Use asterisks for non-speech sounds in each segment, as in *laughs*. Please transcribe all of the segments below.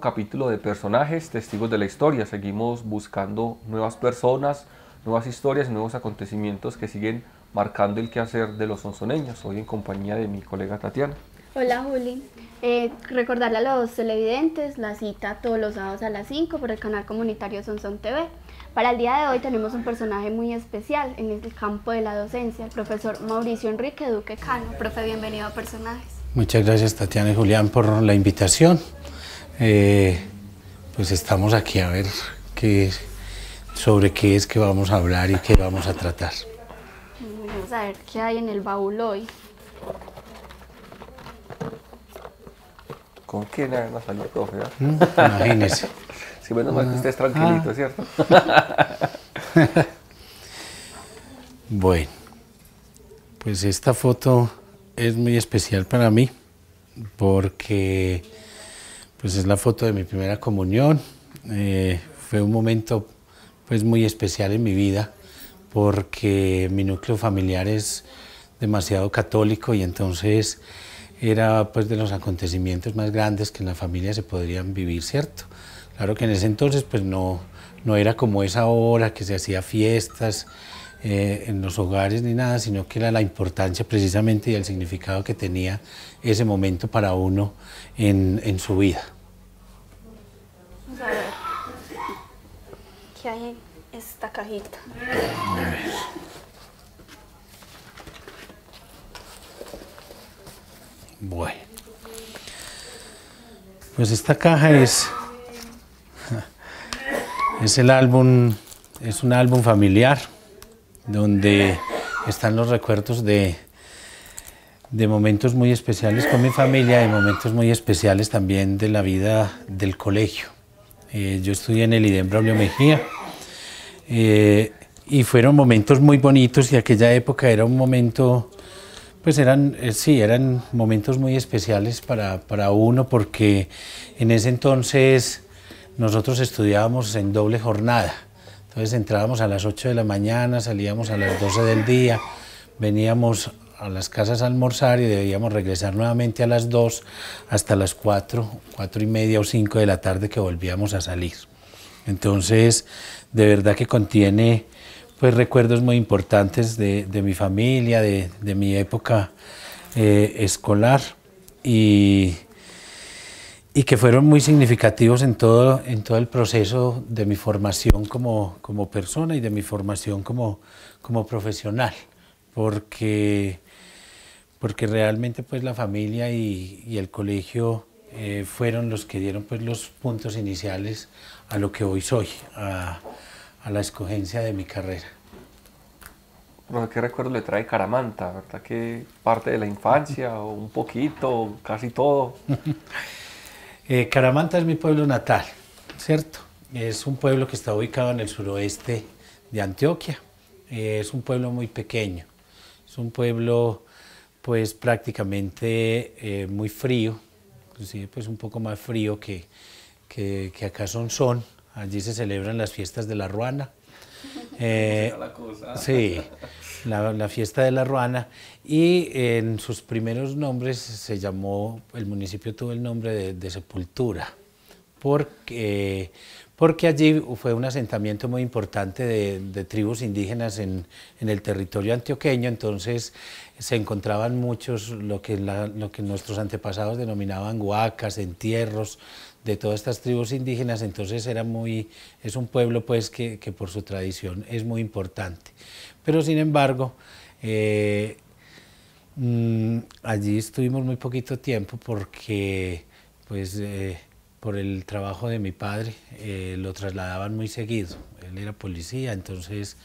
capítulo de personajes, testigos de la historia. Seguimos buscando nuevas personas, nuevas historias nuevos acontecimientos que siguen marcando el quehacer de los sonsoneños. Hoy en compañía de mi colega Tatiana. Hola Juli, eh, recordarle a los televidentes la cita todos los sábados a las 5 por el canal comunitario Sonson TV. Para el día de hoy tenemos un personaje muy especial en el campo de la docencia, el profesor Mauricio Enrique Duque Cano. Profe, bienvenido a Personajes. Muchas gracias Tatiana y Julián por la invitación. Eh, pues estamos aquí a ver qué, sobre qué es que vamos a hablar y qué vamos a tratar. Vamos a ver qué hay en el baúl hoy. ¿Con quién además salió profe? Imagínese. Si bueno, más que ah, estés tranquilito, ah. ¿cierto? *laughs* bueno, pues esta foto es muy especial para mí porque pues es la foto de mi primera comunión. Eh, fue un momento pues muy especial en mi vida porque mi núcleo familiar es demasiado católico y entonces era pues de los acontecimientos más grandes que en la familia se podrían vivir, ¿cierto? Claro que en ese entonces pues no, no era como es ahora que se hacía fiestas, eh, en los hogares ni nada, sino que era la importancia precisamente y el significado que tenía ese momento para uno en, su vida. ¿Qué hay en esta cajita? Bueno. Pues esta caja es, *laughs* es el álbum, es un álbum familiar donde están los recuerdos de, momentos muy especiales con mi familia y momentos muy especiales también de la vida del colegio. Eh, yo estudié en el IDEM Braulio Mejía eh, y fueron momentos muy bonitos y aquella época era un momento, pues eran, eh, sí, eran momentos muy especiales para, para uno porque en ese entonces nosotros estudiábamos en doble jornada entonces entrábamos a las 8 de la mañana, salíamos a las 12 del día, veníamos a las casas a almorzar y debíamos regresar nuevamente a las 2 hasta las 4, 4 y media o 5 de la tarde que volvíamos a salir. Entonces, de verdad que contiene pues recuerdos muy importantes de, mi familia, de, mi época eh, escolar y y que fueron muy significativos en todo, en todo el proceso de mi formación como, como persona y de mi formación como, como profesional, porque, porque realmente pues la familia y, el colegio eh, fueron los que dieron pues los puntos iniciales a lo que hoy soy, a, a la escogencia de mi carrera. qué recuerdo le trae Caramanta, ¿verdad? Que parte de la infancia, o un poquito, casi todo. *laughs* Eh, Caramanta es mi pueblo natal, ¿cierto? Es un pueblo que está ubicado en el suroeste de Antioquia. Eh, es un pueblo muy pequeño. Es un pueblo, pues, prácticamente eh, muy frío. pues, un poco más frío que, que, acá son son. Allí se celebran las fiestas de la ruana. *laughs* sí, la, fiesta de la Ruana, y en sus primeros nombres se llamó, el municipio tuvo el nombre de, Sepultura, porque, allí fue un asentamiento muy importante de, tribus indígenas en, el territorio antioqueño, entonces se encontraban muchos lo que, lo que nuestros antepasados denominaban huacas, entierros, de todas estas tribus indígenas, entonces era muy, es un pueblo pues que, por su tradición es muy importante. Pero sin embargo, eh, mm, allí estuvimos muy poquito tiempo porque pues eh, por el trabajo de mi padre eh, lo trasladaban muy seguido, él era policía, entonces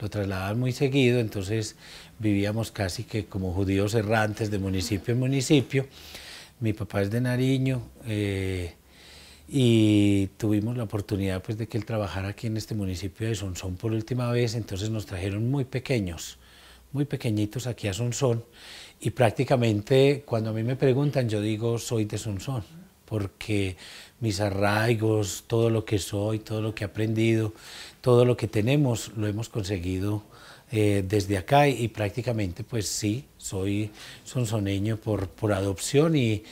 lo trasladaban muy seguido, entonces vivíamos casi que como judíos errantes de municipio en municipio. Mi papá es de Nariño, y tuvimos la oportunidad pues, de que él trabajara aquí en este municipio de Sonsón por última vez, entonces nos trajeron muy pequeños, muy pequeñitos aquí a Sonsón y prácticamente cuando a mí me preguntan yo digo soy de Sonsón porque mis arraigos, todo lo que soy, todo lo que he aprendido, todo lo que tenemos lo hemos conseguido eh, desde acá y, y, prácticamente pues sí, soy sonsoneño por, por adopción y,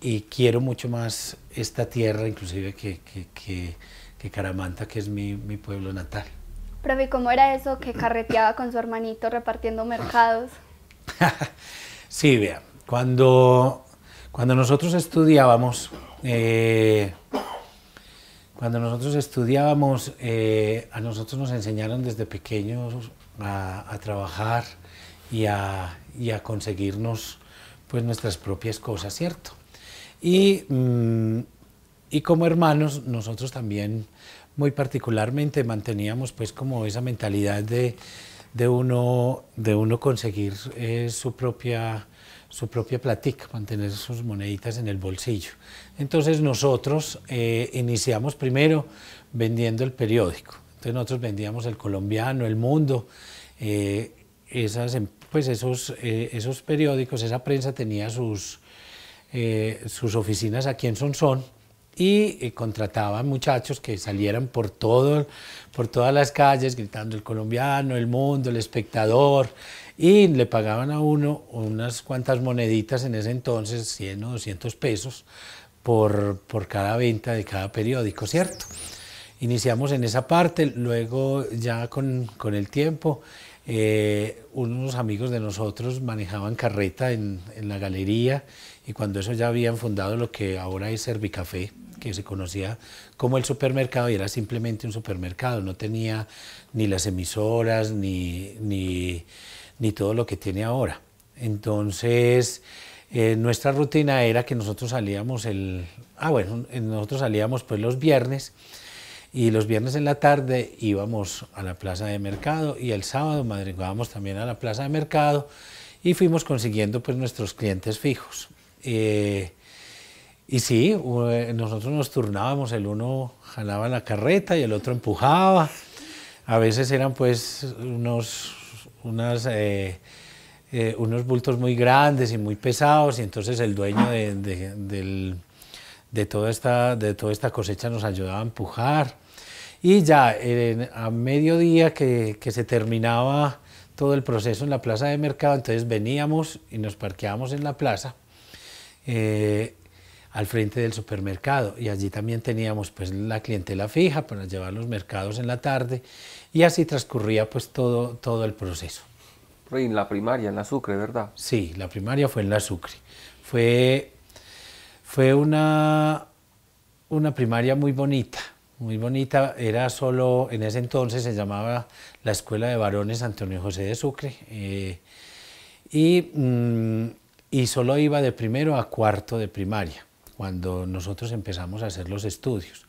y quiero mucho más esta tierra, inclusive que, Caramanta, que es mi, pueblo natal. Pero, ¿y ¿cómo era eso que carreteaba con su hermanito repartiendo mercados? *laughs* sí, vea, cuando, cuando nosotros estudiábamos, eh, cuando nosotros estudiábamos, eh, a nosotros nos enseñaron desde pequeños a, trabajar y a, y a conseguirnos pues nuestras propias cosas, ¿cierto? Y, mm, y como hermanos, nosotros también muy particularmente manteníamos pues como esa mentalidad de, de uno, de uno conseguir eh, su propia su propia platica, mantener sus moneditas en el bolsillo. Entonces nosotros eh, iniciamos primero vendiendo el periódico. Entonces nosotros vendíamos el colombiano, el mundo, eh, esas, em, pues esos, esos periódicos, esa prensa tenía sus, eh, sus oficinas aquí en Sonsón y eh, contrataban muchachos que salieran por, todo, por todas las calles gritando el colombiano, el mundo, el espectador y le pagaban a uno unas cuantas moneditas en ese entonces, 100 o 200 pesos por, por cada venta de cada periódico, ¿cierto? Iniciamos en esa parte, luego ya con, con el tiempo eh, unos amigos de nosotros manejaban carreta en, la galería y cuando eso ya habían fundado lo que ahora es Servicafé, que se conocía como el supermercado y era simplemente un supermercado, no tenía ni las emisoras ni, ni, todo lo que tiene ahora. Entonces, eh, nuestra rutina era que nosotros salíamos el... Ah, bueno, nosotros salíamos pues los viernes y los viernes en la tarde íbamos a la plaza de mercado y el sábado madrugábamos también a la plaza de mercado y fuimos consiguiendo pues nuestros clientes fijos. Eh, y sí, eh, nosotros nos turnábamos, el uno jalaba la carreta y el otro empujaba. A veces eran pues unos, unas, eh, unos bultos muy grandes y muy pesados y entonces el dueño de, toda, esta, de toda esta cosecha nos ayudaba a empujar. Y ya eh, a mediodía que, se terminaba todo el proceso en la plaza de mercado, entonces veníamos y nos parqueábamos en la plaza eh, al frente del supermercado y allí también teníamos pues la clientela fija para llevar los mercados en la tarde y así transcurría pues todo, todo el proceso. En la primaria, en la Sucre, ¿verdad? Sí, la primaria fue en la Sucre. Fue, fue una, una primaria muy bonita muy bonita. Era solo, en ese entonces se llamaba la Escuela de Varones Antonio José de Sucre. Eh, mm, y, solo iba de primero a cuarto de primaria, cuando nosotros empezamos a hacer los estudios.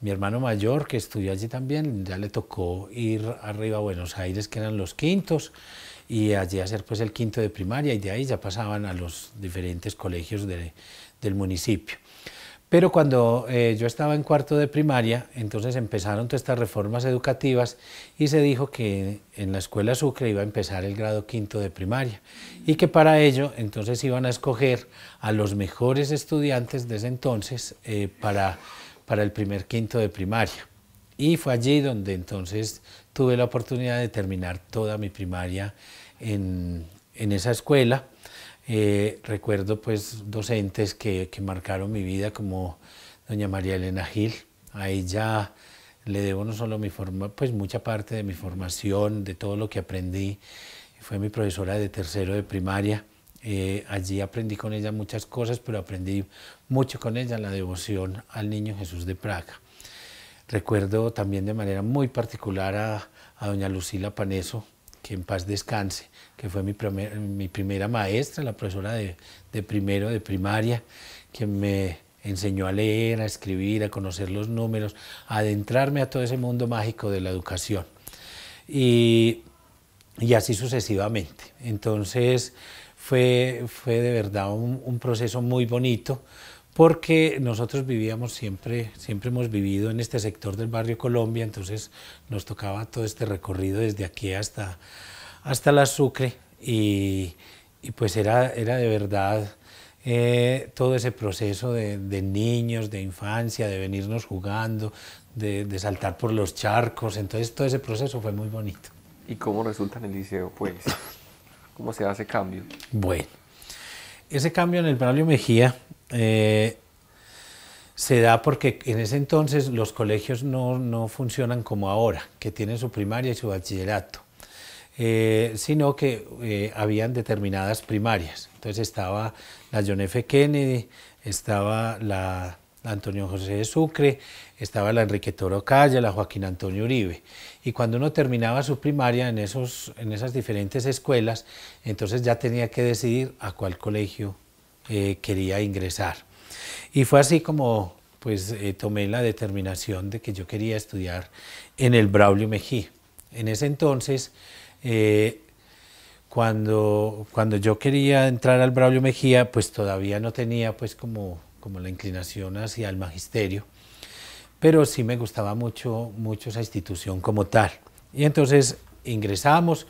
Mi hermano mayor, que estudió allí también, ya le tocó ir arriba a Buenos Aires, que eran los quintos, y allí hacer pues el quinto de primaria, y de ahí ya pasaban a los diferentes colegios del municipio. Pero cuando eh, yo estaba en cuarto de primaria, entonces empezaron todas estas reformas educativas y se dijo que en la escuela Sucre iba a empezar el grado quinto de primaria y que para ello entonces iban a escoger a los mejores estudiantes de ese entonces eh, para, el primer quinto de primaria. Y fue allí donde entonces tuve la oportunidad de terminar toda mi primaria en, en esa escuela. Eh, recuerdo pues docentes que, que, marcaron mi vida como doña María Elena Gil. A ella le debo no solo mi forma, pues mucha parte de mi formación, de todo lo que aprendí. Fue mi profesora de tercero de primaria. Eh, allí aprendí con ella muchas cosas, pero aprendí mucho con ella la devoción al niño Jesús de Praga. Recuerdo también de manera muy particular a, a doña Lucila Paneso, que en paz descanse, que fue mi, primera maestra, la profesora de, primero de primaria, que me enseñó a leer, a escribir, a conocer los números, a adentrarme a todo ese mundo mágico de la educación. Y, así sucesivamente. Entonces fue, fue de verdad un proceso muy bonito, porque nosotros vivíamos siempre, siempre hemos vivido en este sector del barrio Colombia, entonces nos tocaba todo este recorrido desde aquí hasta, hasta la Sucre y, pues era, era de verdad eh, todo ese proceso de, niños, de infancia, de venirnos jugando, de, saltar por los charcos, entonces todo ese proceso fue muy bonito. ¿Y cómo resulta en el liceo? Pues, ¿cómo se hace cambio? Bueno, ese cambio en el barrio Mejía eh, se da porque en ese entonces los colegios no, funcionan como ahora, que tienen su primaria y su bachillerato, eh, sino que eh, habían determinadas primarias. Entonces estaba la John F. Kennedy, estaba la Antonio José de Sucre, estaba la Enrique Toro Calle, la Joaquín Antonio Uribe. Y cuando uno terminaba su primaria en, esos, en esas diferentes escuelas, entonces ya tenía que decidir a cuál colegio eh, quería ingresar. Y fue así como pues eh, tomé la determinación de que yo quería estudiar en el Braulio Mejía En ese entonces, eh, cuando, cuando yo quería entrar al Braulio Mejía, pues todavía no tenía pues como, como la inclinación hacia el magisterio, pero sí me gustaba mucho, mucho esa institución como tal. Y entonces ingresamos,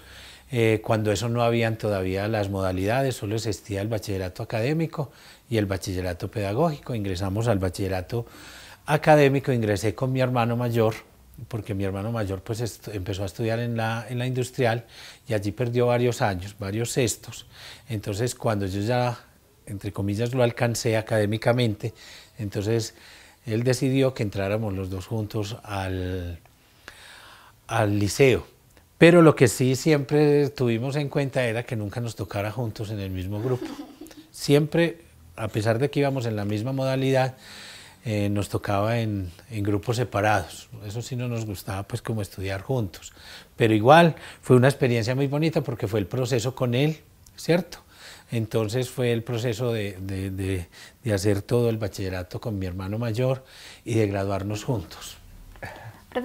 eh, cuando eso no habían todavía las modalidades, solo existía el bachillerato académico y el bachillerato pedagógico. Ingresamos al bachillerato académico, ingresé con mi hermano mayor, porque mi hermano mayor pues empezó a estudiar en la, en la industrial y allí perdió varios años, varios sextos. Entonces cuando yo ya, entre comillas, lo alcancé académicamente, entonces él decidió que entráramos los dos juntos al, al liceo pero lo que sí siempre tuvimos en cuenta era que nunca nos tocara juntos en el mismo grupo. Siempre, a pesar de que íbamos en la misma modalidad, eh, nos tocaba en, grupos separados. Eso sí no nos gustaba, pues como estudiar juntos. Pero igual fue una experiencia muy bonita porque fue el proceso con él, ¿cierto? Entonces fue el proceso de, hacer todo el bachillerato con mi hermano mayor y de graduarnos juntos.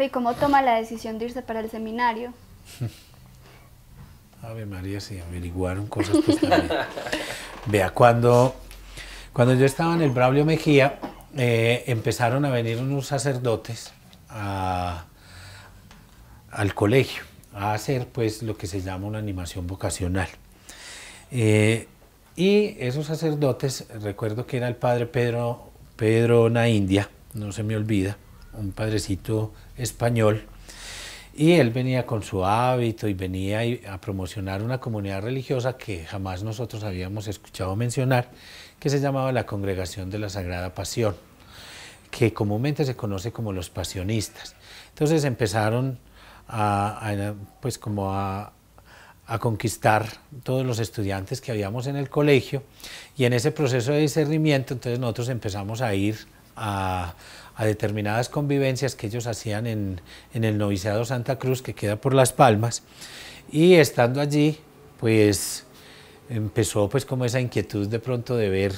¿y cómo toma la decisión de irse para el seminario? *laughs* Ave María, si averiguaron cosas, pues Vea, cuando, cuando yo estaba en el Braulio Mejía, eh, empezaron a venir unos sacerdotes al colegio a hacer pues lo que se llama una animación vocacional. Eh, y esos sacerdotes, recuerdo que era el padre Pedro, Pedro Naindia, no se me olvida, un padrecito español, y él venía con su hábito y venía a promocionar una comunidad religiosa que jamás nosotros habíamos escuchado mencionar, que se llamaba la Congregación de la Sagrada Pasión, que comúnmente se conoce como los pasionistas. Entonces empezaron a, pues como a conquistar todos los estudiantes que habíamos en el colegio y en ese proceso de discernimiento entonces nosotros empezamos a ir a a determinadas convivencias que ellos hacían en, el noviciado Santa Cruz, que queda por Las Palmas, y estando allí, pues empezó pues como esa inquietud de pronto de ver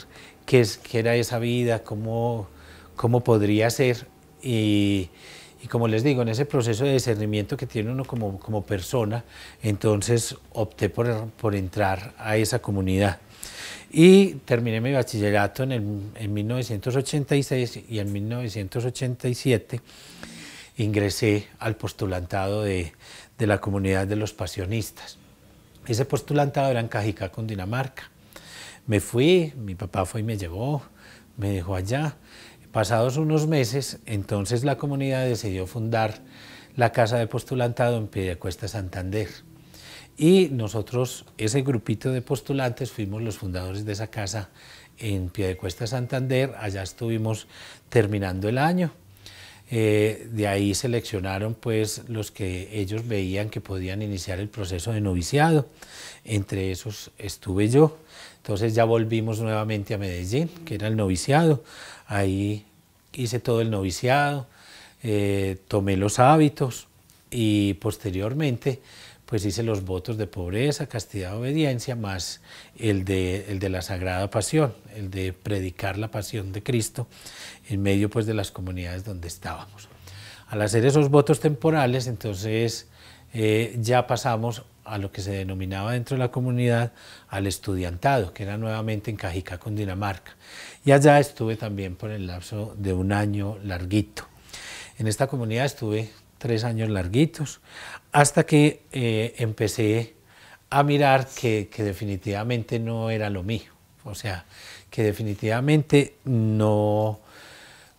qué, es, qué era esa vida, cómo, cómo podría ser, y, como les digo, en ese proceso de discernimiento que tiene uno como, persona, entonces opté por, por entrar a esa comunidad y terminé mi bachillerato en, 1986 y en 1987 ingresé al postulantado de, la comunidad de los pasionistas. Ese postulantado era en Cajicá, Dinamarca. Me fui, mi papá fue y me llevó, me dejó allá. Pasados unos meses, entonces la comunidad decidió fundar la Casa de Postulantado en Piedecuesta, Santander. Y nosotros, ese grupito de postulantes, fuimos los fundadores de esa casa en Piedecuesta Santander, allá estuvimos terminando el año. Eh, de ahí seleccionaron pues los que ellos veían que podían iniciar el proceso de noviciado. Entre esos estuve yo. Entonces ya volvimos nuevamente a Medellín, que era el noviciado. Ahí hice todo el noviciado, eh, tomé los hábitos y posteriormente pues hice los votos de pobreza, castidad, obediencia, más el de, el de la Sagrada Pasión, el de predicar la pasión de Cristo en medio pues de las comunidades donde estábamos. Al hacer esos votos temporales, entonces eh, ya pasamos a lo que se denominaba dentro de la comunidad al estudiantado, que era nuevamente en Cajicá, Dinamarca. Y allá estuve también por el lapso de un año larguito. En esta comunidad estuve tres años larguitos, hasta que eh, empecé a mirar que, definitivamente no era lo mío, o sea, que definitivamente no,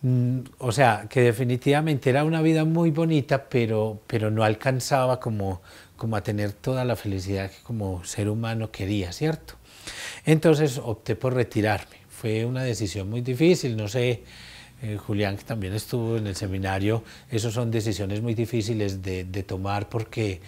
mm, o sea, que definitivamente era una vida muy bonita, pero, pero no alcanzaba como, como a tener toda la felicidad que como ser humano quería, ¿cierto? Entonces opté por retirarme. Fue una decisión muy difícil, no sé eh, Julián, que también estuvo en el seminario, esas son decisiones muy difíciles de, tomar porque,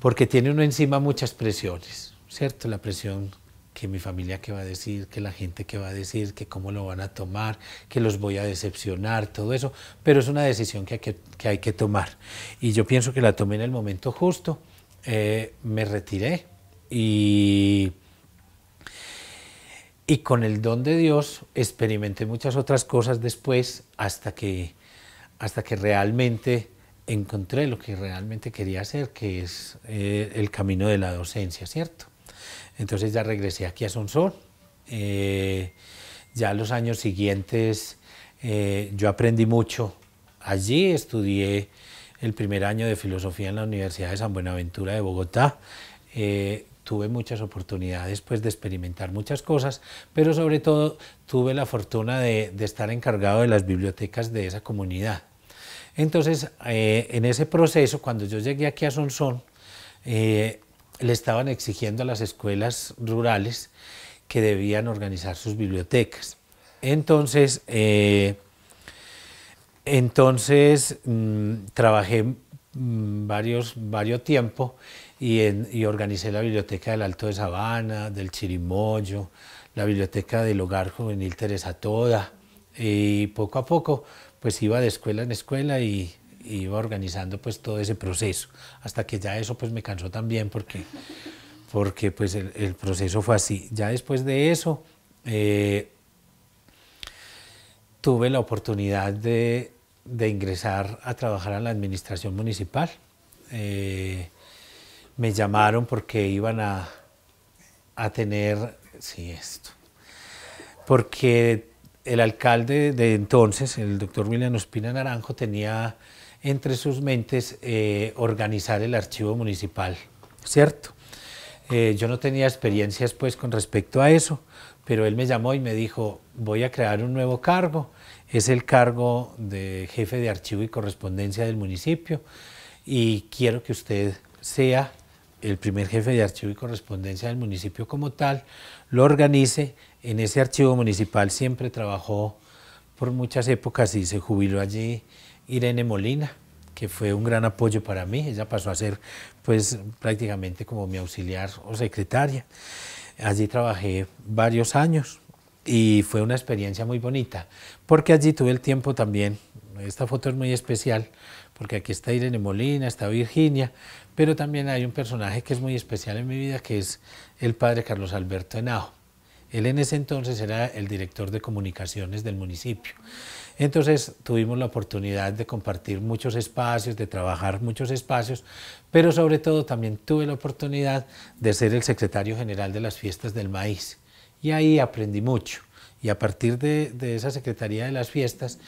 porque tiene uno encima muchas presiones, ¿cierto? La presión que mi familia que va a decir, que la gente que va a decir, que cómo lo van a tomar, que los voy a decepcionar, todo eso, pero es una decisión que hay que, tomar. Y yo pienso que la tomé en el momento justo, eh, me retiré y y con el don de Dios experimenté muchas otras cosas después hasta que, hasta que realmente encontré lo que realmente quería hacer, que es eh, el camino de la docencia, ¿cierto? Entonces ya regresé aquí a Sonsol. Eh, ya los años siguientes eh, yo aprendí mucho. Allí estudié el primer año de filosofía en la Universidad de San Buenaventura de Bogotá. Eh, tuve muchas oportunidades pues, de experimentar muchas cosas, pero sobre todo tuve la fortuna de, estar encargado de las bibliotecas de esa comunidad. Entonces, eh, en ese proceso, cuando yo llegué aquí a Sonsón, eh, le estaban exigiendo a las escuelas rurales que debían organizar sus bibliotecas. Entonces, eh, entonces mm, trabajé mm, varios, varios tiempo y, en, y organicé la biblioteca del Alto de Sabana, del Chirimoyo, la biblioteca del Hogar Juvenil Teresa Toda y poco a poco pues iba de escuela en escuela y, iba organizando pues todo ese proceso hasta que ya eso pues me cansó también porque porque pues el, proceso fue así ya después de eso eh, tuve la oportunidad de, ingresar a trabajar a la administración municipal eh, me llamaron porque iban a, tener, sí, esto, porque el alcalde de entonces, el doctor William Ospina Naranjo, tenía entre sus mentes eh, organizar el archivo municipal, ¿cierto? Eh, yo no tenía experiencias pues con respecto a eso, pero él me llamó y me dijo, voy a crear un nuevo cargo, es el cargo de jefe de archivo y correspondencia del municipio y quiero que usted sea el primer jefe de archivo y correspondencia del municipio como tal, lo organice. En ese archivo municipal siempre trabajó por muchas épocas y se jubiló allí Irene Molina, que fue un gran apoyo para mí. Ella pasó a ser pues prácticamente como mi auxiliar o secretaria. Allí trabajé varios años y fue una experiencia muy bonita, porque allí tuve el tiempo también, esta foto es muy especial, porque aquí está Irene Molina, está Virginia, pero también hay un personaje que es muy especial en mi vida, que es el padre Carlos Alberto Henao. Él en ese entonces era el director de comunicaciones del municipio. Entonces tuvimos la oportunidad de compartir muchos espacios, de trabajar muchos espacios, pero sobre todo también tuve la oportunidad de ser el secretario general de las fiestas del maíz. Y ahí aprendí mucho. Y a partir de esa Secretaría de las Fiestas,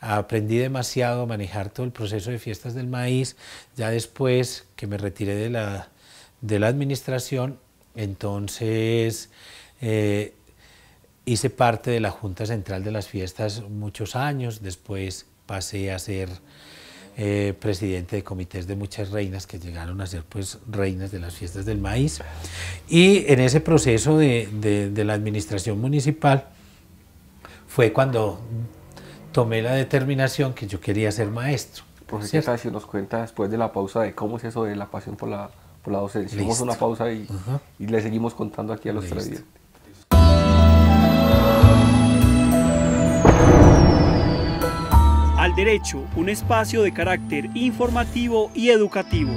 Aprendí demasiado a manejar todo el proceso de fiestas del maíz. Ya después que me retiré de la, de la administración, entonces eh, hice parte de la Junta Central de las Fiestas muchos años. Después pasé a ser... Eh, presidente de comités de muchas reinas que llegaron a ser pues reinas de las fiestas del maíz. Y en ese proceso de la administración municipal fue cuando tomé la determinación que yo quería ser maestro. Pues ¿qué si nos cuenta después de la pausa de cómo es eso de la pasión por la, docencia? Hicimos una pausa y, y, le seguimos contando aquí a los tres Al Derecho, un espacio de carácter informativo y educativo.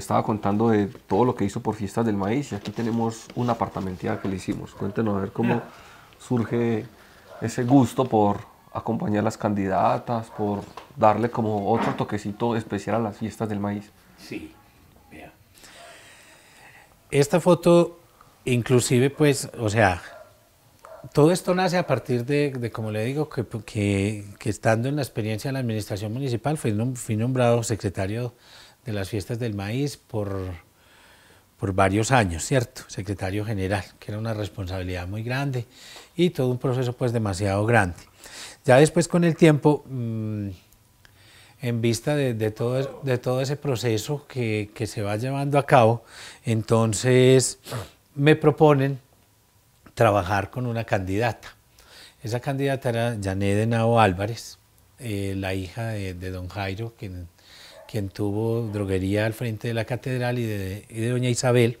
estaba contando de todo lo que hizo por Fiestas del Maíz y aquí tenemos una apartamentía que le hicimos. Cuéntenos a ver cómo surge ese gusto por acompañar a las candidatas, por darle como otro toquecito especial a las Fiestas del Maíz. Sí, mira. Esta foto, inclusive, pues, o sea, todo esto nace a partir de, como le digo, que, que, que, estando en la experiencia de la administración municipal, fui, nombrado secretario de las fiestas del maíz por, por varios años, ¿cierto? Secretario general, que era una responsabilidad muy grande y todo un proceso pues demasiado grande. Ya después con el tiempo, mm, en vista de, de, todo, de todo ese proceso que, que se va llevando a cabo, entonces me proponen trabajar con una candidata. Esa candidata era Janet de Nao Álvarez, eh, la hija de, don Jairo, que quien tuvo droguería al frente de la catedral y de, doña Isabel.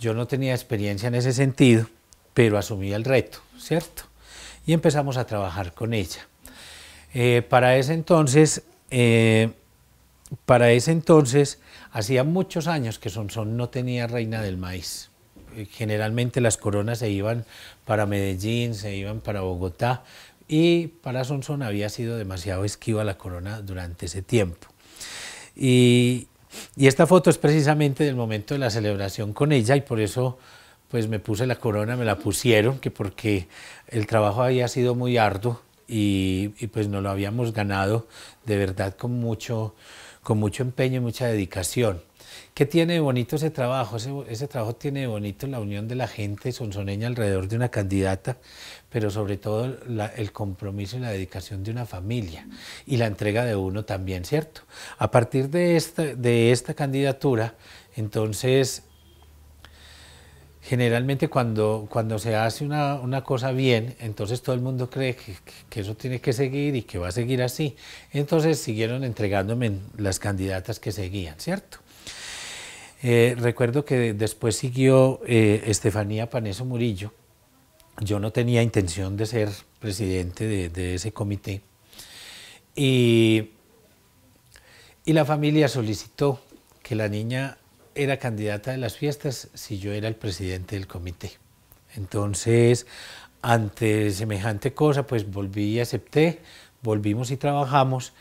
Yo no tenía experiencia en ese sentido, pero asumí el reto, ¿cierto? Y empezamos a trabajar con ella. Eh, para ese entonces, eh, para ese entonces, hacía muchos años que Sonsón no tenía reina del maíz. Eh, generalmente las coronas se iban para Medellín, se iban para Bogotá, y para Sonsón había sido demasiado esquiva la corona durante ese tiempo. Y, esta foto es precisamente del momento de la celebración con ella y por eso pues me puse la corona, me la pusieron, que porque el trabajo había sido muy arduo y, pues nos lo habíamos ganado de verdad con mucho, con mucho empeño y mucha dedicación. ¿Qué tiene bonito ese trabajo? Ese, trabajo tiene bonito la unión de la gente sonsoneña alrededor de una candidata, pero sobre todo el compromiso y la dedicación de una familia y la entrega de uno también, ¿cierto? A partir de esta, de esta candidatura, entonces, generalmente cuando, cuando se hace una, una, cosa bien, entonces todo el mundo cree que, eso tiene que seguir y que va a seguir así. Entonces siguieron entregándome las candidatas que seguían, ¿cierto? Eh, recuerdo que después siguió eh, Estefanía Paneso Murillo, yo no tenía intención de ser presidente de, ese comité. Y, la familia solicitó que la niña era candidata de las fiestas si yo era el presidente del comité. Entonces, ante semejante cosa, pues volví y acepté, volvimos y trabajamos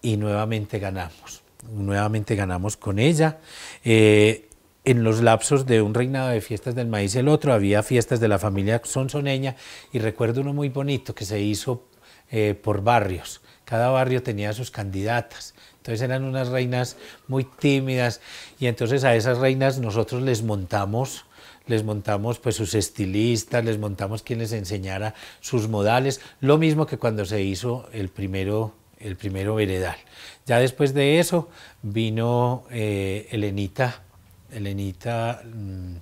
y nuevamente ganamos. Nuevamente ganamos con ella. Eh, en los lapsos de un reinado de fiestas del maíz el otro, había fiestas de la familia sonsoneña y recuerdo uno muy bonito que se hizo eh, por barrios. Cada barrio tenía sus candidatas. Entonces eran unas reinas muy tímidas y entonces a esas reinas nosotros les montamos les montamos pues sus estilistas, les montamos quien les enseñara sus modales, lo mismo que cuando se hizo el primero el primero veredal. Ya después de eso vino eh, Elenita Elenita mm,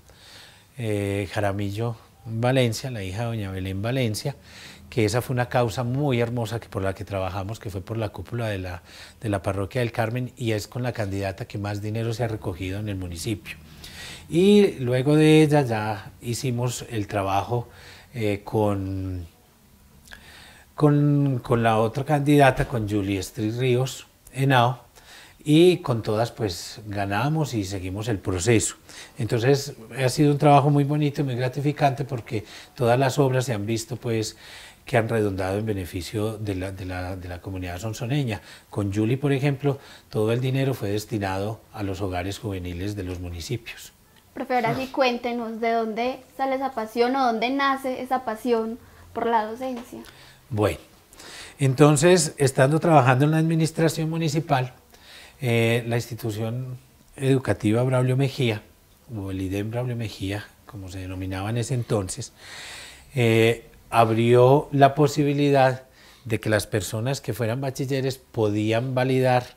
eh, Jaramillo Valencia, la hija de doña Belén Valencia, que esa fue una causa muy hermosa que por la que trabajamos, que fue por la cúpula de la, de la parroquia del Carmen y es con la candidata que más dinero se ha recogido en el municipio. Y luego de ella ya hicimos el trabajo eh, con, con, la otra candidata, con Julie Estri Ríos Henao, y con todas pues ganamos y seguimos el proceso. Entonces ha sido un trabajo muy bonito y muy gratificante porque todas las obras se han visto pues que han redondado en beneficio de la, comunidad sonsoneña. Con Julie por ejemplo, todo el dinero fue destinado a los hogares juveniles de los municipios. Profesora, ah. cuéntenos de dónde sale esa pasión o dónde nace esa pasión por la docencia. Bueno, entonces, estando trabajando en la administración municipal, eh, la institución educativa Braulio Mejía, o el IDEM Braulio Mejía, como se denominaba en ese entonces, eh, abrió la posibilidad de que las personas que fueran bachilleres podían validar,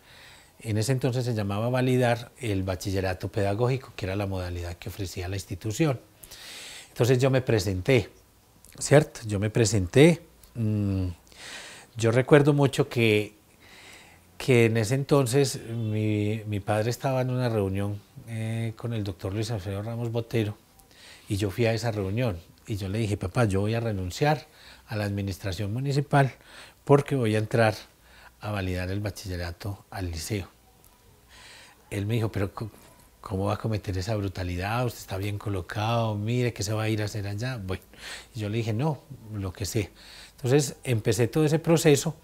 en ese entonces se llamaba validar el bachillerato pedagógico, que era la modalidad que ofrecía la institución. Entonces yo me presenté, ¿cierto? Yo me presenté. Mm, yo recuerdo mucho que que en ese entonces mi, mi padre estaba en una reunión eh, con el doctor Luis Alfredo Ramos Botero y yo fui a esa reunión y yo le dije, papá, yo voy a renunciar a la administración municipal porque voy a entrar a validar el bachillerato al liceo. Él me dijo, pero ¿cómo va a cometer esa brutalidad? Usted está bien colocado, mire que se va a ir a hacer allá. Bueno, yo le dije, no, lo que sé. Entonces empecé todo ese proceso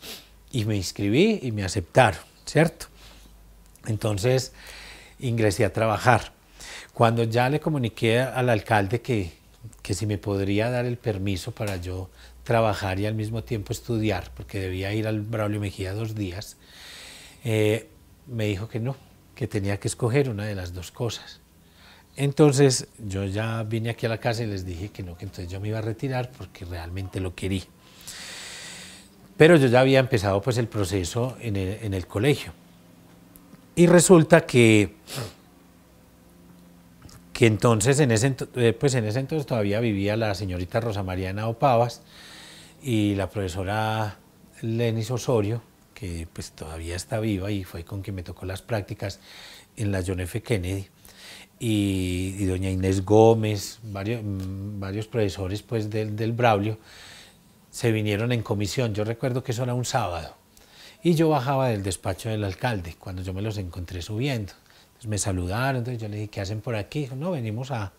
y me inscribí y me aceptaron, ¿cierto? Entonces ingresé a trabajar. Cuando ya le comuniqué al alcalde que, que si me podría dar el permiso para yo trabajar y al mismo tiempo estudiar, porque debía ir al Braulio Mejía dos días, eh, me dijo que no, que tenía que escoger una de las dos cosas. Entonces yo ya vine aquí a la casa y les dije que no, que entonces yo me iba a retirar porque realmente lo quería. Pero yo ya había empezado pues el proceso en el, colegio. Y resulta que, que entonces, en ese, eh, pues, en ese entonces todavía vivía la señorita Rosa Mariana Opavas y la profesora Lenis Osorio, que pues todavía está viva y fue con quien me tocó las prácticas en la John F. Kennedy. Y, doña Inés Gómez, mm, varios, profesores pues, del, del, Braulio, se vinieron en comisión. Yo recuerdo que eso era un sábado. Y yo bajaba del despacho del alcalde cuando yo me los encontré subiendo. me saludaron, entonces yo le dije, ¿qué hacen por aquí? no, venimos a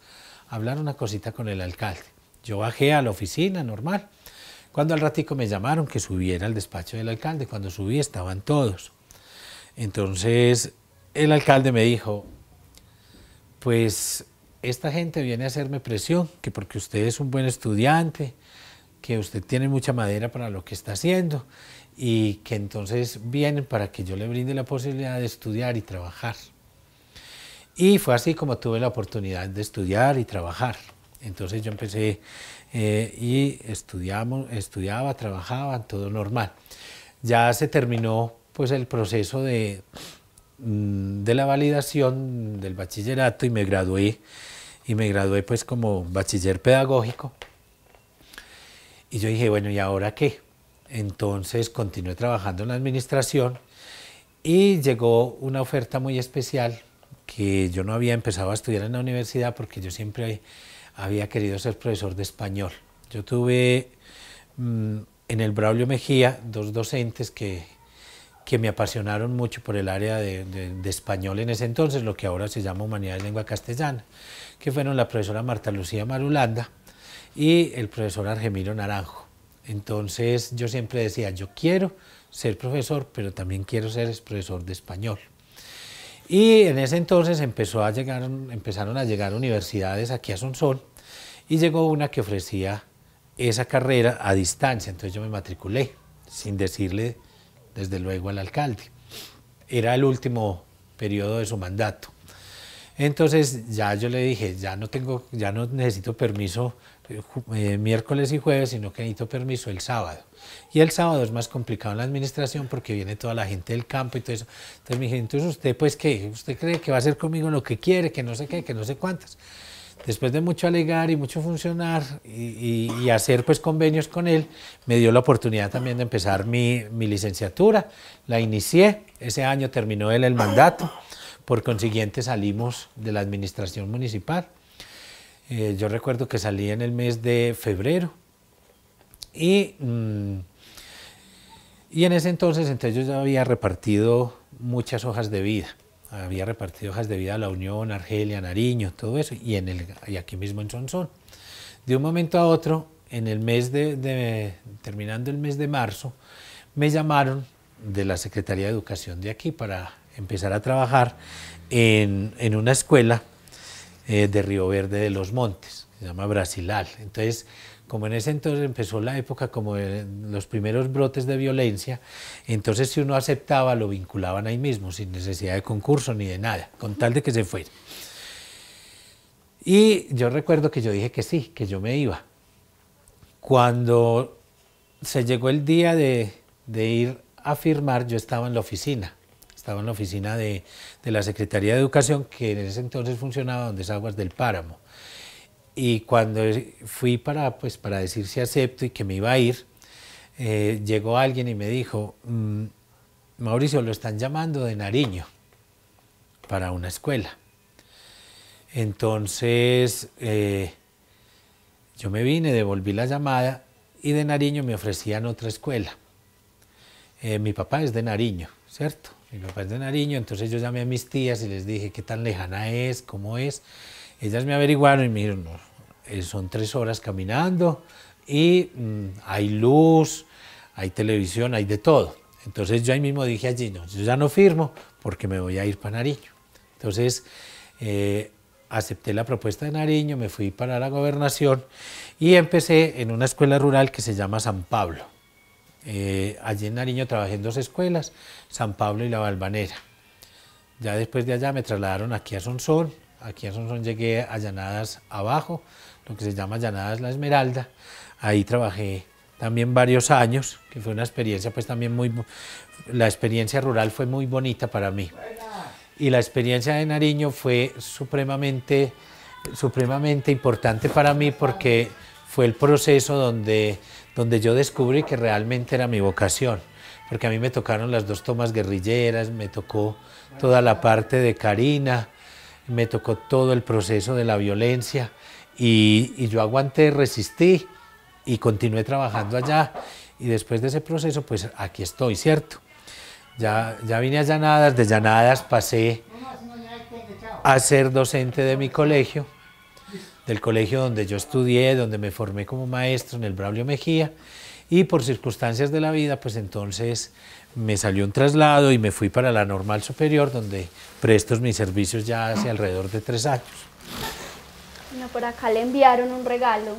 hablar una cosita con el alcalde. Yo bajé a la oficina, normal. Cuando al ratico me llamaron que subiera al despacho del alcalde, cuando subí estaban todos. Entonces el alcalde me dijo, pues esta gente viene a hacerme presión, que porque usted es un buen estudiante, que usted tiene mucha madera para lo que está haciendo y que entonces viene para que yo le brinde la posibilidad de estudiar y trabajar. Y fue así como tuve la oportunidad de estudiar y trabajar. Entonces yo empecé eh, y estudiamos, estudiaba, trabajaba, todo normal. Ya se terminó pues el proceso de, mm, de la validación del bachillerato y me gradué y me gradué pues como bachiller pedagógico y yo dije, bueno, ¿y ahora qué? Entonces continué trabajando en la administración y llegó una oferta muy especial que yo no había empezado a estudiar en la universidad porque yo siempre había querido ser profesor de español. Yo tuve mm, en el Braulio Mejía dos docentes que, que me apasionaron mucho por el área de, de, español en ese entonces, lo que ahora se llama Humanidades Lengua Castellana, que fueron la profesora Marta Lucía Marulanda y el profesor Argemiro Naranjo. Entonces yo siempre decía, yo quiero ser profesor, pero también quiero ser profesor de español. Y en ese entonces empezó a llegar, empezaron a llegar universidades aquí a Sonsol y llegó una que ofrecía esa carrera a distancia, entonces yo me matriculé, sin decirle desde luego al alcalde. Era el último periodo de su mandato. Entonces ya yo le dije, ya no tengo, ya no necesito permiso eh, eh, miércoles y jueves, sino que necesito permiso el sábado. Y el sábado es más complicado en la administración porque viene toda la gente del campo y todo eso. Entonces me dije, entonces usted pues qué, usted cree que va a hacer conmigo lo que quiere, que no sé qué, que no sé cuántas. Después de mucho alegar y mucho funcionar y, hacer pues convenios con él, me dio la oportunidad también de empezar mi, mi licenciatura. La inicié, ese año terminó él el mandato. Por consiguiente salimos de la administración municipal. Eh, yo recuerdo que salí en el mes de febrero y, mm, y en ese entonces, entonces yo ya había repartido muchas hojas de vida. Había repartido hojas de vida a La Unión, Argelia, Nariño, todo eso, y, en el, aquí mismo en Sonsón. De un momento a otro, en el mes de, terminando el mes de marzo, me llamaron de la Secretaría de Educación de aquí para empezar a trabajar en, una escuela eh, de Río Verde de los Montes, se llama Brasilal. Entonces, como en ese entonces empezó la época como los primeros brotes de violencia, entonces si uno aceptaba lo vinculaban ahí mismo, sin necesidad de concurso ni de nada, con tal de que se fuera. Y yo recuerdo que yo dije que sí, que yo me iba. Cuando se llegó el día de, de ir a firmar, yo estaba en la oficina estaba en la oficina de, la Secretaría de Educación, que en ese entonces funcionaba donde es Aguas del Páramo. Y cuando fui para, pues, para decir si acepto y que me iba a ir, eh, llegó alguien y me dijo, mm, Mauricio, lo están llamando de Nariño para una escuela. Entonces eh, yo me vine, devolví la llamada y de Nariño me ofrecían otra escuela. Eh, mi papá es de Nariño, ¿cierto? Mi papá es de Nariño, entonces yo llamé a mis tías y les dije qué tan lejana es, cómo es. Ellas me averiguaron y me dijeron, no, eh, son tres horas caminando y mm, hay luz, hay televisión, hay de todo. Entonces yo ahí mismo dije allí, no, yo ya no firmo porque me voy a ir para Nariño. Entonces eh, acepté la propuesta de Nariño, me fui para la gobernación y empecé en una escuela rural que se llama San Pablo eh, allí en Nariño trabajé en dos escuelas, San Pablo y La Valvanera. Ya después de allá me trasladaron aquí a Sonsol, aquí a Sonsol llegué a Llanadas Abajo, lo que se llama Llanadas La Esmeralda, ahí trabajé también varios años, que fue una experiencia pues también muy, la experiencia rural fue muy bonita para mí. Y la experiencia de Nariño fue supremamente, supremamente importante para mí porque fue el proceso donde donde yo descubrí que realmente era mi vocación, porque a mí me tocaron las dos tomas guerrilleras, me tocó toda la parte de Karina, me tocó todo el proceso de la violencia y, yo aguanté, resistí y continué trabajando allá y después de ese proceso pues aquí estoy, ¿cierto? Ya, ya vine a Llanadas, de Llanadas pasé a ser docente de mi colegio del colegio donde yo estudié, donde me formé como maestro en el Braulio Mejía y por circunstancias de la vida, pues entonces me salió un traslado y me fui para la normal superior donde presto mis servicios ya hace alrededor de tres años. Bueno, por acá le enviaron un regalo.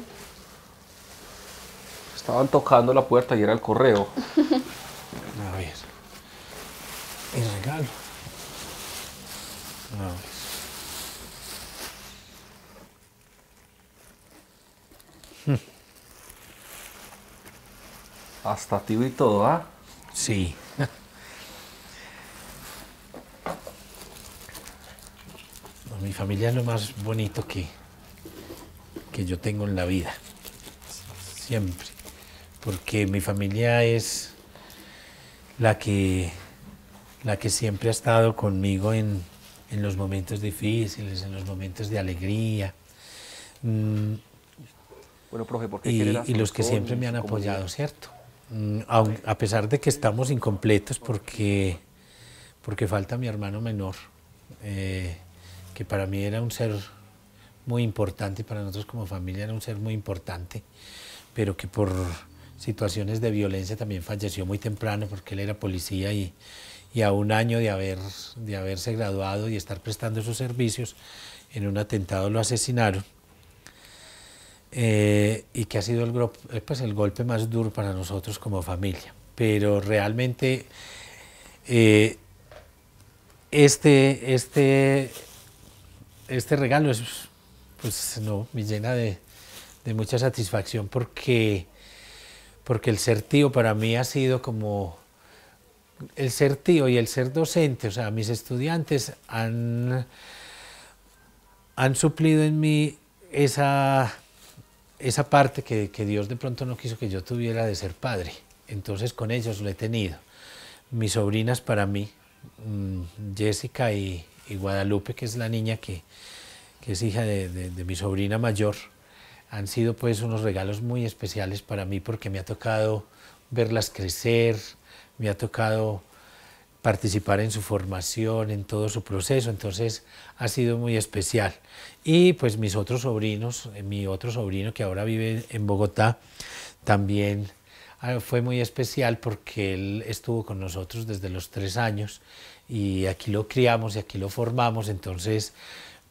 Estaban tocando la puerta y era el correo. *laughs* A ver. El regalo. Hasta tío y todo, ¿ah? Sí. *laughs* mi familia es lo más bonito que, que yo tengo en la vida. Siempre. Porque mi familia es la que, la que siempre ha estado conmigo en, los momentos difíciles, en los momentos de alegría. Mm. Bueno, profe, ¿por qué y, y los que siempre me han apoyado, ¿cierto? Mm, a pesar de que estamos incompletos porque, porque falta mi hermano menor, eh, que para mí era un ser muy importante, para nosotros como familia era un ser muy importante, pero que por situaciones de violencia también falleció muy temprano porque él era policía y, y a un año de, haber, de haberse graduado y estar prestando sus servicios, en un atentado lo asesinaron eh, y que ha sido eh, pues el, golpe más duro para nosotros como familia. Pero realmente eh, este, este, este regalo es, pues, no, me llena de, de mucha satisfacción porque, porque el ser tío para mí ha sido como el ser tío y el ser docente, o sea, mis estudiantes han, han suplido en mí esa esa parte que, que Dios de pronto no quiso que yo tuviera de ser padre. Entonces con ellos lo he tenido. Mis sobrinas para mí, mm, Jessica y, Guadalupe, que es la niña que, que es hija de, de mi sobrina mayor, han sido pues unos regalos muy especiales para mí porque me ha tocado verlas crecer, me ha tocado participar en su formación, en todo su proceso, entonces ha sido muy especial. Y pues mis otros sobrinos, eh, mi otro sobrino que ahora vive en Bogotá, también ah, fue muy especial porque él estuvo con nosotros desde los tres años y aquí lo criamos y aquí lo formamos, entonces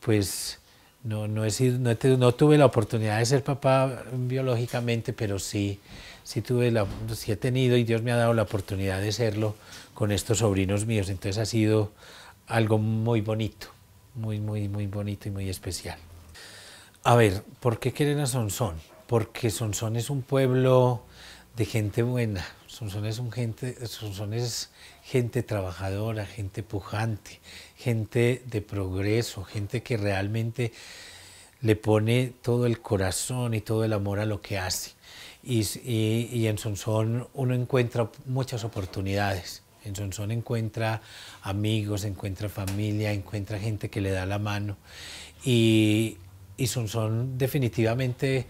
pues no, no, no, tuve la oportunidad de ser papá biológicamente, pero sí, sí, tuve la, sí he tenido y Dios me ha dado la oportunidad de serlo con estos sobrinos míos. Entonces ha sido algo muy bonito, muy, muy, muy bonito y muy especial. A ver, ¿por qué quieren a Sonsón? Porque Sonsón es un pueblo de gente buena, Sonsón es, un gente, es gente trabajadora, gente pujante, gente de progreso, gente que realmente le pone todo el corazón y todo el amor a lo que hace. Y, y en Sonsón uno encuentra muchas oportunidades en Sonsón encuentra amigos, encuentra familia, encuentra gente que le da la mano. Y, y definitivamente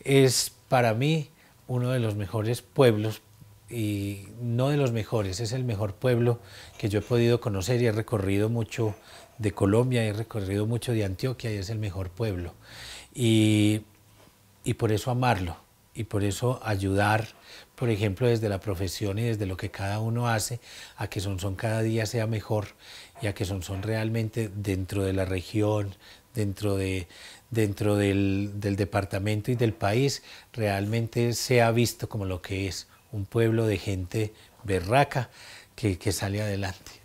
es para mí uno de los mejores pueblos y no de los mejores, es el mejor pueblo que yo he podido conocer y he recorrido mucho de Colombia, he recorrido mucho de Antioquia y es el mejor pueblo. Y, y por eso amarlo y por eso ayudar, por ejemplo, desde la profesión y desde lo que cada uno hace, a que Son cada día sea mejor y a que Son realmente dentro de la región, dentro, de, dentro del, departamento y del país, realmente sea visto como lo que es, un pueblo de gente berraca que sale adelante.